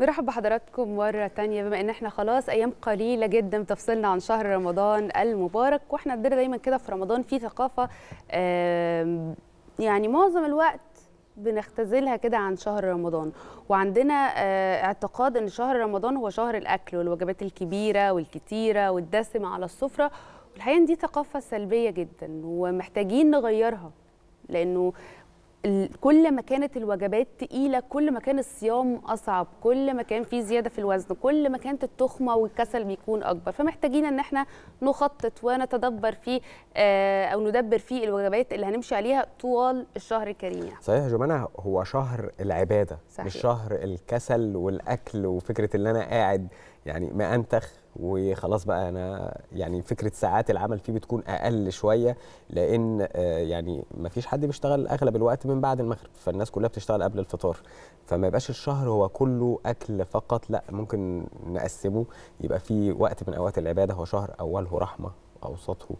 نرحب بحضراتكم مرة تانية بما ان احنا خلاص ايام قليلة جدا تفصلنا عن شهر رمضان المبارك واحنا عندنا دايما كده في رمضان في ثقافة يعني معظم الوقت بنختزلها كده عن شهر رمضان وعندنا آه، اعتقاد ان شهر رمضان هو شهر الاكل والوجبات الكبيره والكتيره والدسمه على السفره والحقيقه دي ثقافه سلبيه جدا ومحتاجين نغيرها لانه كل ما كانت الوجبات تقيله كل ما كان الصيام اصعب كل ما كان في زياده في الوزن كل ما كانت التخمه والكسل بيكون اكبر فمحتاجين ان احنا نخطط ونتدبر في آه، او ندبر في الوجبات اللي هنمشي عليها طوال الشهر الكريم يعني. صحيح يا هو شهر العباده صحيح. مش شهر الكسل والاكل وفكره ان انا قاعد يعني ما انتخ وخلاص بقى انا يعني فكره ساعات العمل فيه بتكون اقل شويه لان آه، يعني ما فيش حد بيشتغل اغلب الوقت من بعد المغرب فالناس كلها بتشتغل قبل الفطار فما يبقاش الشهر هو كله اكل فقط لا ممكن نقسمه يبقى في وقت من اوقات العباده هو شهر اوله رحمه اوسطه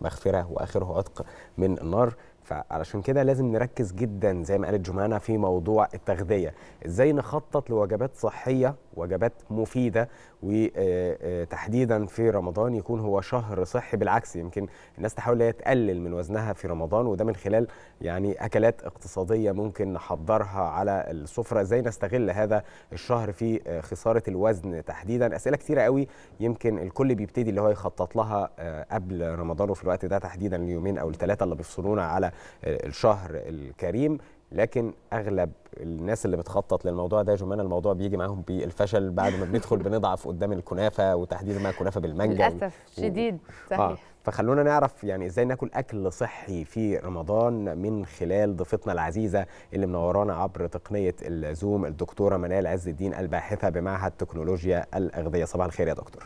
مغفره واخره عتق من النار فعلشان كده لازم نركز جدا زي ما قالت جمانة في موضوع التغذية ازاي نخطط لوجبات صحية وجبات مفيدة وتحديدا آه، آه، في رمضان يكون هو شهر صحي بالعكس يمكن الناس تحاول تقلل من وزنها في رمضان وده من خلال يعني أكلات اقتصادية ممكن نحضرها على السفرة ازاي نستغل هذا الشهر في آه، خسارة الوزن تحديدا أسئلة كتيرة قوي يمكن الكل بيبتدي اللي هو يخطط لها قبل رمضان وفي الوقت ده تحديدا اليومين أو الثلاثة اللي بيفصلونا على الشهر الكريم لكن اغلب الناس اللي بتخطط للموضوع ده جمان الموضوع بيجي معاهم بالفشل بعد ما بندخل بنضعف قدام الكنافه وتحديدا ما كنافه بالمانجا للاسف و... شديد آه، صحيح آه. فخلونا نعرف يعني ازاي ناكل اكل صحي في رمضان من خلال ضيفتنا العزيزه اللي منورانا عبر تقنيه الزوم الدكتوره منال عز الدين الباحثه بمعهد تكنولوجيا الاغذيه صباح الخير يا دكتور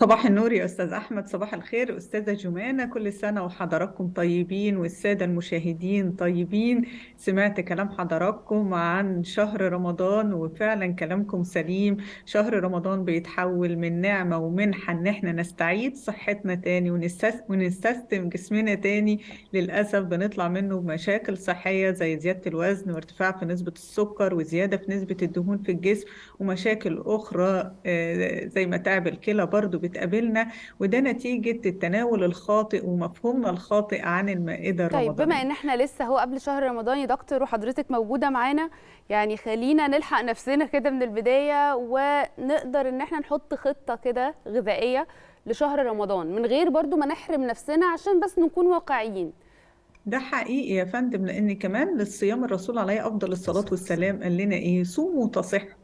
صباح النور يا أستاذ أحمد صباح الخير أستاذة جمانة كل سنة وحضراتكم طيبين والسادة المشاهدين طيبين سمعت كلام حضراتكم عن شهر رمضان وفعلا كلامكم سليم شهر رمضان بيتحول من نعمة ومنحة إن إحنا نستعيد صحتنا تاني ونستسلم جسمنا تاني للأسف بنطلع منه بمشاكل صحية زي زيادة الوزن وارتفاع في نسبة السكر وزيادة في نسبة الدهون في الجسم ومشاكل أخرى آه، زي متاعب الكلى برضو بتقابلنا وده نتيجه التناول الخاطئ ومفهومنا الخاطئ عن المائده الرمضانيه طيب بما ان احنا لسه هو قبل شهر رمضان يا دكتور وحضرتك موجوده معانا يعني خلينا نلحق نفسنا كده من البدايه ونقدر ان احنا نحط خطه كده غذائيه لشهر رمضان من غير برضو ما نحرم نفسنا عشان بس نكون واقعيين ده حقيقي يا فندم لان كمان للصيام الرسول عليه افضل الصلاه والسلام قال لنا ايه صوموا تصحوا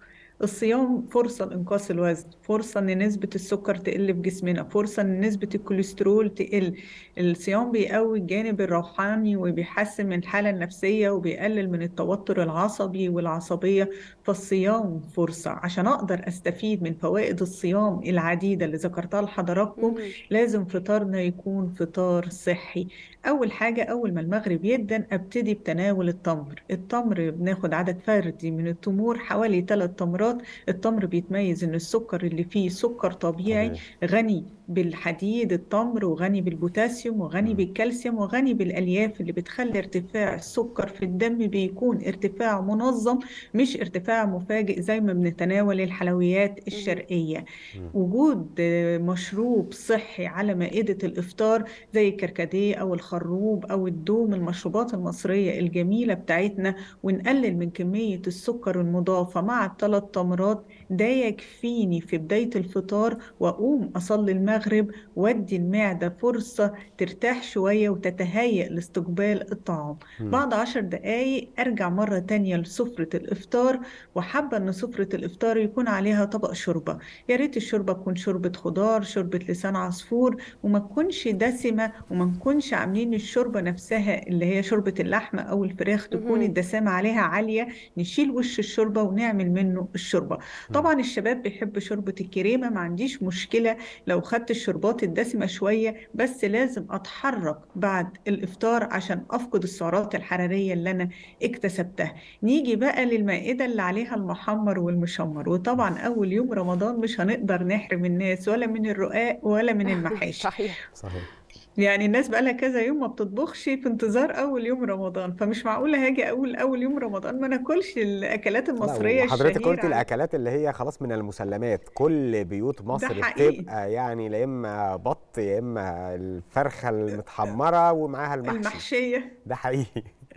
الصيام فرصة لإنقاص الوزن فرصة إن نسبة السكر تقل في جسمنا فرصة إن نسبة الكوليسترول تقل الصيام بيقوي الجانب الروحاني وبيحسن من الحالة النفسية وبيقلل من التوتر العصبي والعصبية فالصيام فرصة عشان أقدر أستفيد من فوائد الصيام العديدة اللي ذكرتها لحضراتكم لازم فطارنا يكون فطار صحي أول حاجة أول ما المغرب يبدا أبتدي بتناول التمر التمر بناخد عدد فردي من التمور حوالي 3 تمرات التمر بيتميز ان السكر اللي فيه سكر طبيعي غني بالحديد التمر وغني بالبوتاسيوم وغني بالكالسيوم وغني بالالياف اللي بتخلي ارتفاع السكر في الدم بيكون ارتفاع منظم مش ارتفاع مفاجئ زي ما بنتناول الحلويات الشرقيه وجود مشروب صحي على مائده الافطار زي الكركديه او الخروب او الدوم المشروبات المصريه الجميله بتاعتنا ونقلل من كميه السكر المضافه مع الثلاث تمرات ده يكفيني في بداية الفطار وأقوم أصلي المغرب وأدي المعدة فرصة ترتاح شوية وتتهيأ لاستقبال الطعام بعد عشر دقايق أرجع مرة تانية لسفرة الإفطار وحابة أن سفرة الإفطار يكون عليها طبق شوربة يا ريت الشوربة تكون شوربة خضار شوربة لسان عصفور وما تكونش دسمة وما نكونش عاملين الشوربة نفسها اللي هي شوربة اللحمة أو الفراخ تكون الدسامة عليها عالية نشيل وش الشوربة ونعمل منه الشوربة طبعا الشباب بيحب شوربة الكريمة ما عنديش مشكلة لو خدت الشربات الدسمة شوية بس لازم أتحرك بعد الإفطار عشان أفقد السعرات الحرارية اللي أنا اكتسبتها نيجي بقى للمائدة اللي عليها المحمر والمشمر وطبعا أول يوم رمضان مش هنقدر نحرم الناس ولا من الرقاق ولا من المحاشي صحيح صحيح يعني الناس بقالها كذا يوم ما بتطبخش في انتظار اول يوم رمضان فمش معقوله هاجي اقول اول يوم رمضان ما ناكلش الاكلات المصريه الشهيره حضرتك قلت الاكلات اللي هي خلاص من المسلمات كل بيوت مصر بتبقى يعني لا اما بط يا اما الفرخه المتحمره ومعاها المحشي المحشيه ده حقيقي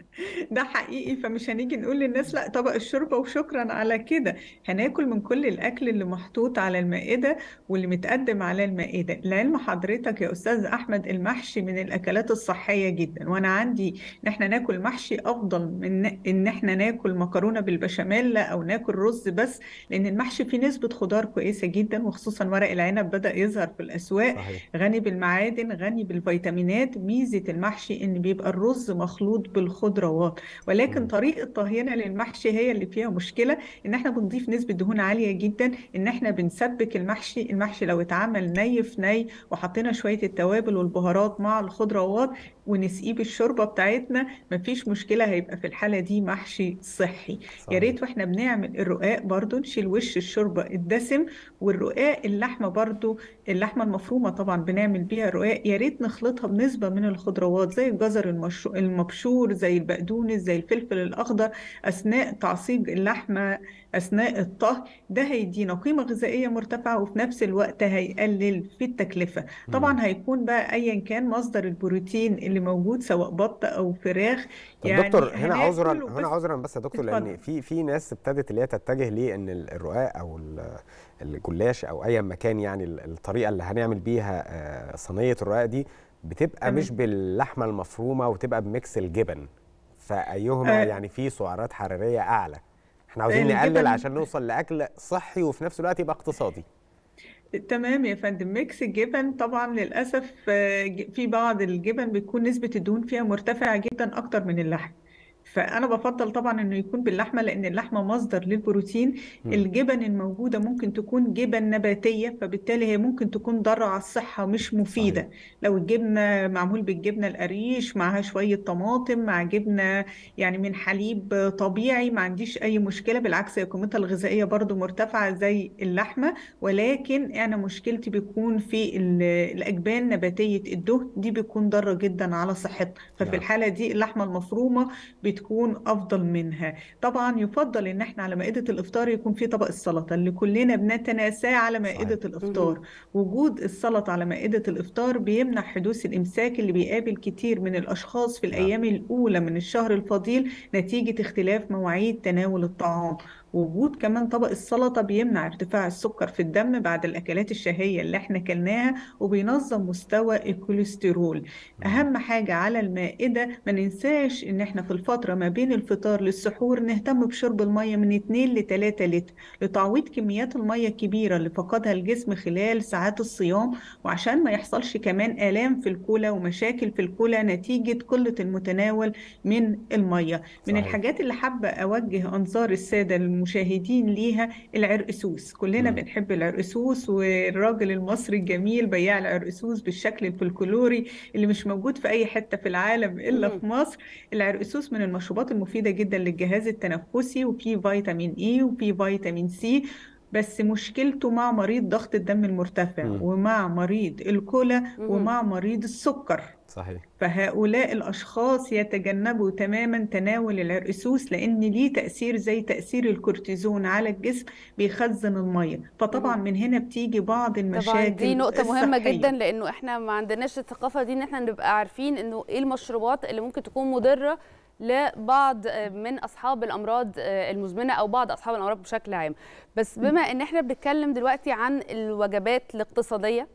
ده حقيقي فمش هنيجي نقول للناس لا طبق الشوربه وشكرا على كده هناكل من كل الاكل اللي محطوط على المائده واللي متقدم على المائده لعلم حضرتك يا استاذ احمد المحشي من الاكلات الصحيه جدا وانا عندي ان احنا ناكل محشي افضل من ان احنا ناكل مكرونه بالبشاميل او ناكل رز بس لان المحشي فيه نسبه خضار كويسه جدا وخصوصا ورق العنب بدا يظهر في الاسواق صحيح. غني بالمعادن غني بالفيتامينات ميزه المحشي ان بيبقى الرز مخلوط بالخضره الخضروات ولكن طريقه طهينا للمحشي هي اللي فيها مشكله ان احنا بنضيف نسبه دهون عاليه جدا ان احنا بنسبك المحشي المحشي لو اتعمل ني في ني وحطينا شويه التوابل والبهارات مع الخضروات ونسقيه بالشوربه بتاعتنا مفيش مشكله هيبقى في الحاله دي محشي صحي يا ريت واحنا بنعمل الرقاق برضو نشيل وش الشوربه الدسم والرقاق اللحمه برضو اللحمه المفرومه طبعا بنعمل بيها رقاق يا ريت نخلطها بنسبه من الخضروات زي الجزر المبشور زي البقدونس البقدونس زي الفلفل الاخضر اثناء تعصيج اللحمه اثناء الطهي ده هيدينا قيمه غذائيه مرتفعه وفي نفس الوقت هيقلل في التكلفه طبعا هيكون بقى ايا كان مصدر البروتين اللي موجود سواء بط او فراخ طب يعني دكتور هنا عذرا هنا عذرا بس يا دكتور لان في في ناس ابتدت اللي هي تتجه ليه ان الرقاق او الجلاش او ايا مكان يعني الطريقه اللي هنعمل بيها آه، صينيه الرقاق دي بتبقى مش باللحمه المفرومه وتبقى بميكس الجبن فايهما آه. يعني فيه سعرات حراريه اعلى احنا عاوزين آه، نقلل عشان نوصل لاكل صحي وفي نفس الوقت يبقى اقتصادي تمام يا فندم ميكس الجبن طبعا للاسف آه، في بعض الجبن بتكون نسبه الدهون فيها مرتفعه جدا اكتر من اللحم فانا بفضل طبعا انه يكون باللحمه لان اللحمه مصدر للبروتين م. الجبن الموجوده ممكن تكون جبن نباتيه فبالتالي هي ممكن تكون ضاره على الصحه مش مفيده صحيح. لو الجبنه معمول بالجبنه القريش معاها شويه طماطم مع جبنه يعني من حليب طبيعي ما عنديش اي مشكله بالعكس هي قيمتها الغذائيه برضو مرتفعه زي اللحمه ولكن انا مشكلتي بيكون في الاجبان نباتيه الدهن دي بيكون ضاره جدا على صحتنا ففي نعم. الحاله دي اللحمه المفرومه بت بتكون افضل منها طبعا يفضل ان احنا على مائده الافطار يكون في طبق السلطه اللي كلنا بنتناساه على مائده الافطار وجود السلطه على مائده الافطار بيمنع حدوث الامساك اللي بيقابل كتير من الاشخاص في الايام نعم. الاولى من الشهر الفضيل نتيجه اختلاف مواعيد تناول الطعام وجود كمان طبق السلطه بيمنع ارتفاع السكر في الدم بعد الاكلات الشهيه اللي احنا كلناها وبينظم مستوى الكوليسترول اهم حاجه على المائده ما ننساش ان احنا في الفتره ما بين الفطار للسحور نهتم بشرب الميه من 2 ل 3 لتر لتعويض كميات الميه الكبيره اللي فقدها الجسم خلال ساعات الصيام وعشان ما يحصلش كمان الام في الكلى ومشاكل في الكلى نتيجه قله المتناول من الميه من صحيح. الحاجات اللي حابه اوجه انظار الساده المشاهدين ليها العرقسوس كلنا م. بنحب العرقسوس والراجل المصري الجميل بياع العرقسوس بالشكل الفلكلوري اللي مش موجود في اي حته في العالم الا م. في مصر العرقسوس من المشروبات المفيده جدا للجهاز التنفسي وفيه فيتامين اي e وفيه فيتامين سي بس مشكلته مع مريض ضغط الدم المرتفع م. ومع مريض الكلى ومع مريض السكر صحيح فهؤلاء الأشخاص يتجنبوا تماما تناول العرقسوس لأن ليه تأثير زي تأثير الكورتيزون على الجسم بيخزن المية فطبعا من هنا بتيجي بعض المشاكل طبعا دي نقطة الصحية. مهمة جدا لأنه إحنا ما عندناش الثقافة دي إن إحنا نبقى عارفين إنه إيه المشروبات اللي ممكن تكون مضرة لبعض آه، من اصحاب الامراض آه، المزمنه او بعض اصحاب الامراض بشكل عام بس بما ان احنا بنتكلم دلوقتي عن الوجبات الاقتصاديه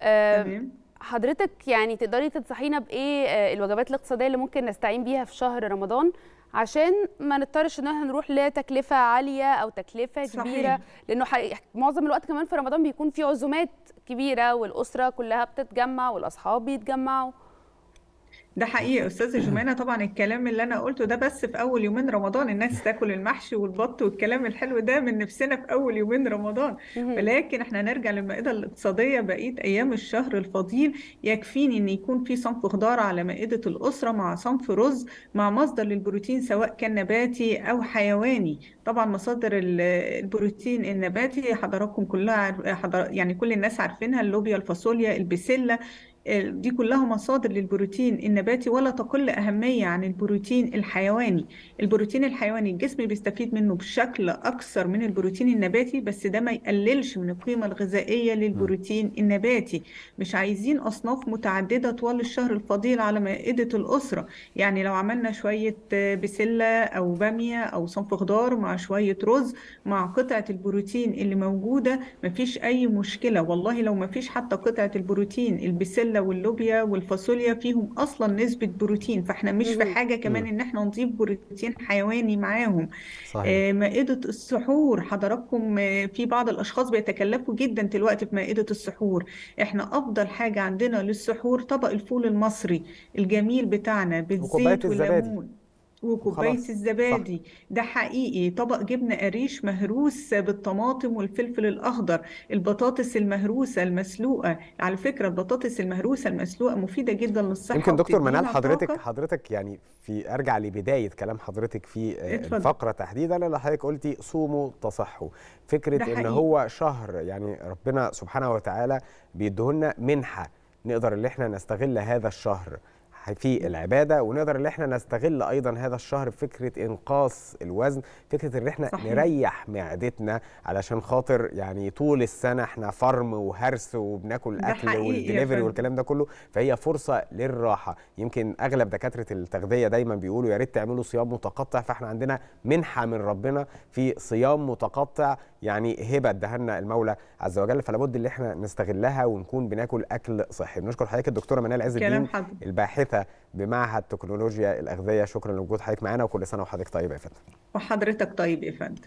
تمام حضرتك يعني تقدري تنصحينا بايه آه، الوجبات الاقتصاديه اللي ممكن نستعين بيها في شهر رمضان عشان ما نضطرش ان احنا نروح لتكلفه عاليه او تكلفه صحيح. كبيره لانه معظم الوقت كمان في رمضان بيكون في عزومات كبيره والاسره كلها بتتجمع والاصحاب بيتجمعوا ده حقيقي استاذه جمانه طبعا الكلام اللي انا قلته ده بس في اول يومين رمضان الناس تاكل المحشي والبط والكلام الحلو ده من نفسنا في اول يومين رمضان ولكن احنا نرجع للمائده الاقتصاديه بقيه ايام الشهر الفضيل يكفيني ان يكون في صنف خضار على مائده الاسره مع صنف رز مع مصدر للبروتين سواء كان نباتي او حيواني طبعا مصادر البروتين النباتي حضراتكم كلها يعني كل الناس عارفينها اللوبيا الفاصوليا البسله دي كلها مصادر للبروتين النباتي ولا تقل أهمية عن البروتين الحيواني البروتين الحيواني الجسم بيستفيد منه بشكل أكثر من البروتين النباتي بس ده ما يقللش من القيمة الغذائية للبروتين النباتي مش عايزين أصناف متعددة طوال الشهر الفضيل على مائدة الأسرة يعني لو عملنا شوية بسلة أو بامية أو صنف خضار مع شوية رز مع قطعة البروتين اللي موجودة مفيش أي مشكلة والله لو مفيش حتى قطعة البروتين البسلة البسلة واللوبيا والفاصوليا فيهم أصلا نسبة بروتين فاحنا مش في حاجة كمان إن احنا نضيف بروتين حيواني معاهم صحيح. آه، مائدة السحور حضراتكم آه، في بعض الأشخاص بيتكلفوا جدا دلوقتي في مائدة السحور احنا أفضل حاجة عندنا للسحور طبق الفول المصري الجميل بتاعنا بالزيت والليمون وكوبايه خلاص. الزبادي صح. ده حقيقي طبق جبنه قريش مهروس بالطماطم والفلفل الاخضر البطاطس المهروسه المسلوقه على فكره البطاطس المهروسه المسلوقه مفيده جدا للصحه يمكن دكتور منال حضرتك طاقة. حضرتك يعني في ارجع لبدايه كلام حضرتك في آه، اتفضل. الفقره تحديدا اللي حضرتك قلتي صوموا تصحوا فكره ان هو شهر يعني ربنا سبحانه وتعالى بيديهولنا منحه نقدر ان احنا نستغل هذا الشهر في العباده ونقدر ان احنا نستغل ايضا هذا الشهر بفكره انقاص الوزن فكره ان احنا صحيح. نريح معدتنا علشان خاطر يعني طول السنه احنا فرم وهرس وبناكل اكل والدليفري والكلام ده كله فهي فرصه للراحه يمكن اغلب دكاتره التغذيه دايما بيقولوا يا ريت تعملوا صيام متقطع فاحنا عندنا منحه من ربنا في صيام متقطع يعني هبه دهنا المولى عز وجل فلابد ان احنا نستغلها ونكون بناكل اكل صحي بنشكر حضرتك الدكتوره منال عز الدين الباحثه ثلاثه بمعهد تكنولوجيا الاغذيه شكرا لوجود حضرتك معانا وكل سنه وحضرتك طيب يا فندم وحضرتك طيب يا فندم